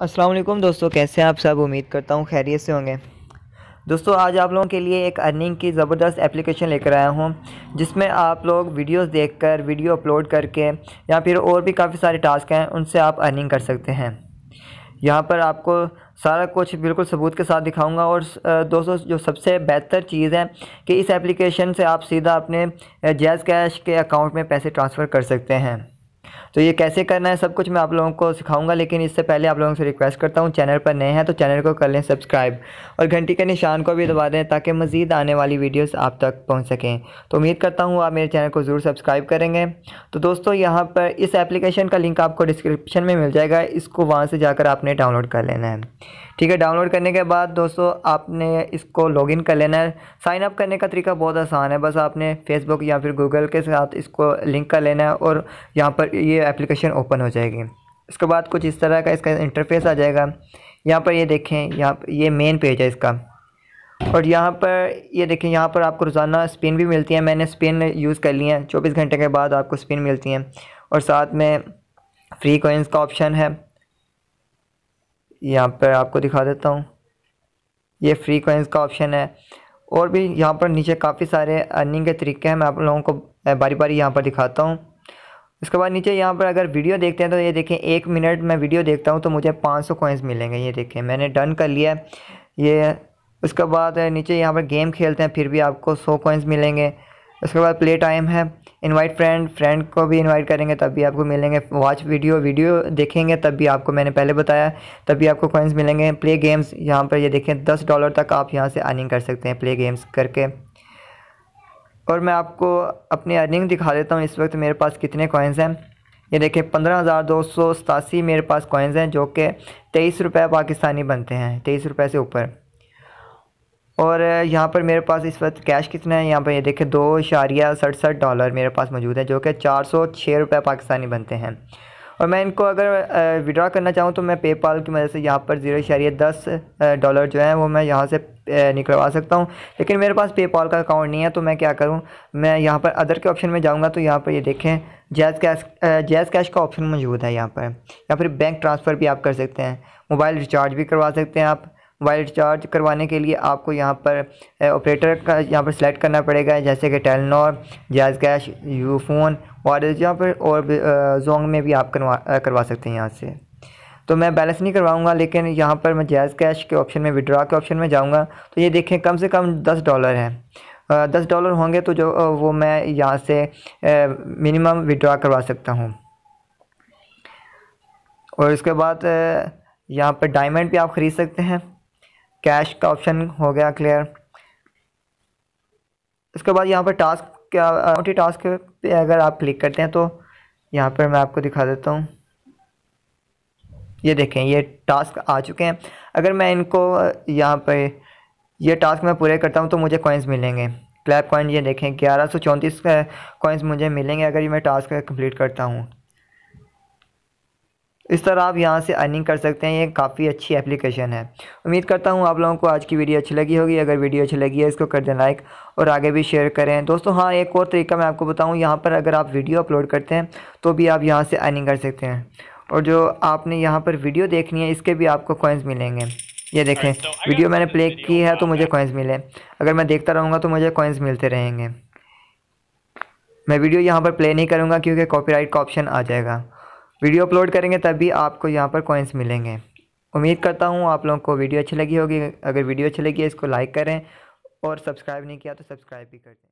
असलम दोस्तों कैसे हैं आप सब उम्मीद करता हूँ खैरियत से होंगे दोस्तों आज आप लोगों के लिए एक अर्निंग की ज़बरदस्त एप्लीकेशन लेकर आया हूँ जिसमें आप लोग वीडियोस देखकर वीडियो अपलोड करके या फिर और भी काफ़ी सारे टास्क हैं उनसे आप अर्निंग कर सकते हैं यहाँ पर आपको सारा कुछ बिल्कुल सबूत के साथ दिखाऊंगा और दोस्तों जो सबसे बेहतर चीज़ है कि इस एप्लीकेशन से आप सीधा अपने जैज़ कैश के अकाउंट में पैसे ट्रांसफ़र कर सकते हैं तो ये कैसे करना है सब कुछ मैं आप लोगों को सिखाऊंगा लेकिन इससे पहले आप लोगों से रिक्वेस्ट करता हूँ चैनल पर नए हैं तो चैनल को कर लें सब्सक्राइब और घंटी के निशान को भी दबा दें ताकि मज़ीद आने वाली वीडियोस आप तक पहुँच सकें तो उम्मीद करता हूँ आप मेरे चैनल को ज़रूर सब्सक्राइब करेंगे तो दोस्तों यहाँ पर इस एप्लीकेशन का लिंक आपको डिस्क्रिप्शन में मिल जाएगा इसको वहाँ से जाकर आपने डाउनलोड कर लेना है ठीक है डाउनलोड करने के बाद दोस्तों आपने इसको लॉगिन कर लेना है साइन अप करने का तरीका बहुत आसान है बस आपने फेसबुक या फिर गूगल के साथ इसको लिंक कर लेना है और यहाँ पर ये एप्लीकेशन ओपन हो जाएगी उसके बाद कुछ इस तरह का इसका इंटरफेस आ जाएगा यहाँ पर ये देखें यहाँ ये मेन पेज है इसका और यहाँ पर ये देखें यहाँ पर आपको रोज़ाना स्पिन भी मिलती है मैंने स्पिन यूज़ कर ली हैं चौबीस घंटे के बाद आपको स्पिन मिलती हैं और साथ में फ्री कोइंस का ऑप्शन है यहाँ पर आपको दिखा देता हूँ ये फ्री कोइंस का ऑप्शन है और भी यहाँ पर नीचे काफ़ी सारे अर्निंग के तरीके हैं मैं आप लोगों को बारी बारी यहाँ पर दिखाता हूँ उसके बाद नीचे यहाँ पर अगर वीडियो देखते हैं तो ये देखें एक मिनट में वीडियो देखता हूँ तो मुझे पाँच सौ कोइंस मिलेंगे ये देखें मैंने डन कर लिया ये उसके बाद नीचे यहाँ पर गेम खेलते हैं फिर भी आपको सौ कोइंस मिलेंगे उसके बाद प्ले टाइम है इनवाइट फ्रेंड फ्रेंड को भी इनवाइट करेंगे तब भी आपको मिलेंगे वॉच वीडियो वीडियो देखेंगे तब भी आपको मैंने पहले बताया तब भी आपको कॉइन्स मिलेंगे प्ले गेम्स यहाँ पर ये देखें दस डॉलर तक आप यहाँ से अर्निंग कर सकते हैं प्ले गेम्स करके और मैं आपको अपनी अर्निंग दिखा देता हूँ इस वक्त मेरे पास कितने कॉइन्स हैं ये देखें पंद्रह हज़ार दो सौ सतासी मेरे पास कॉइन्स हैं जो कि तेईस रुपये पाकिस्तानी बनते हैं तेईस रुपये से ऊपर और यहाँ पर मेरे पास इस वक्त कैश कितना है यहाँ पर ये यह देखें दो इशारिया सड़सठ डॉलर मेरे पास मौजूद है जो कि चार सौ छः रुपये पाकिस्तानी बनते हैं और मैं इनको अगर विड्रा करना चाहूँ तो मैं पेपाल की मदद से यहाँ पर ज़ीरो इशारिया दस डॉलर जो है वो मैं यहाँ से निकलवा सकता हूँ लेकिन मेरे पास पेपाल का अकाउंट नहीं है तो मैं क्या करूँ मैं यहाँ पर अदर के ऑप्शन में जाऊँगा तो यहाँ पर ये यह देखें जैज़ कैश जैज़ कैश का ऑप्शन मौजूद है यहाँ पर या फिर बैंक ट्रांसफ़र भी आप कर सकते हैं मोबाइल रिचार्ज भी करवा सकते हैं आप मोबाइल रिचार्ज करवाने के लिए आपको यहाँ पर ऑपरेटर का यहाँ पर सेलेक्ट करना पड़ेगा जैसे कि टेलनॉर जैज़ कैश यूफोन और यहाँ पर और जोंग में भी आप करवा करवा सकते हैं यहाँ से तो मैं बैलेंस नहीं करवाऊँगा लेकिन यहाँ पर मैं जैज़ कैश के ऑप्शन में विड्रा के ऑप्शन में जाऊँगा तो ये देखें कम से कम दस डॉलर है दस डॉलर होंगे तो जो वो मैं यहाँ से मिनिमम विड्रा करवा सकता हूँ और इसके बाद यहाँ पर डायमंड भी आप ख़रीद सकते हैं कैश का ऑप्शन हो गया क्लियर इसके बाद यहाँ पर टास्क क्या टास्क पे अगर आप क्लिक करते हैं तो यहाँ पर मैं आपको दिखा देता हूँ ये देखें ये टास्क आ चुके हैं अगर मैं इनको यहाँ पर ये टास्क मैं पूरे करता हूँ तो मुझे कॉइन्स मिलेंगे क्लैप कॉइन ये देखें ग्यारह सौ चौंतीस कॉइन्स मुझे मिलेंगे अगर ये मैं टास्क कंप्लीट करता हूँ इस तरह आप यहाँ से अर्निंग कर सकते हैं ये काफ़ी अच्छी एप्लीकेशन है उम्मीद करता हूँ आप लोगों को आज की वीडियो अच्छी लगी होगी अगर वीडियो अच्छी लगी है इसको कर दें लाइक और आगे भी शेयर करें दोस्तों हाँ एक और तरीका मैं आपको बताऊँ यहाँ पर अगर आप वीडियो अपलोड करते हैं तो भी आप यहाँ से अर्निंग कर सकते हैं और जो आपने यहाँ पर वीडियो देखनी है इसके भी आपको कॉइन्स मिलेंगे ये देखें वीडियो मैंने प्ले की है तो मुझे कॉइन्स मिले अगर मैं देखता रहूँगा तो मुझे कॉइन्स मिलते रहेंगे मैं वीडियो यहाँ पर प्ले नहीं करूँगा क्योंकि कॉपीराइट का ऑप्शन आ जाएगा वीडियो अपलोड करेंगे तभी आपको यहाँ पर कॉइन्स मिलेंगे उम्मीद करता हूँ आप लोगों को वीडियो अच्छी लगी होगी अगर वीडियो अच्छी लगी है इसको लाइक करें और सब्सक्राइब नहीं किया तो सब्सक्राइब भी कर दें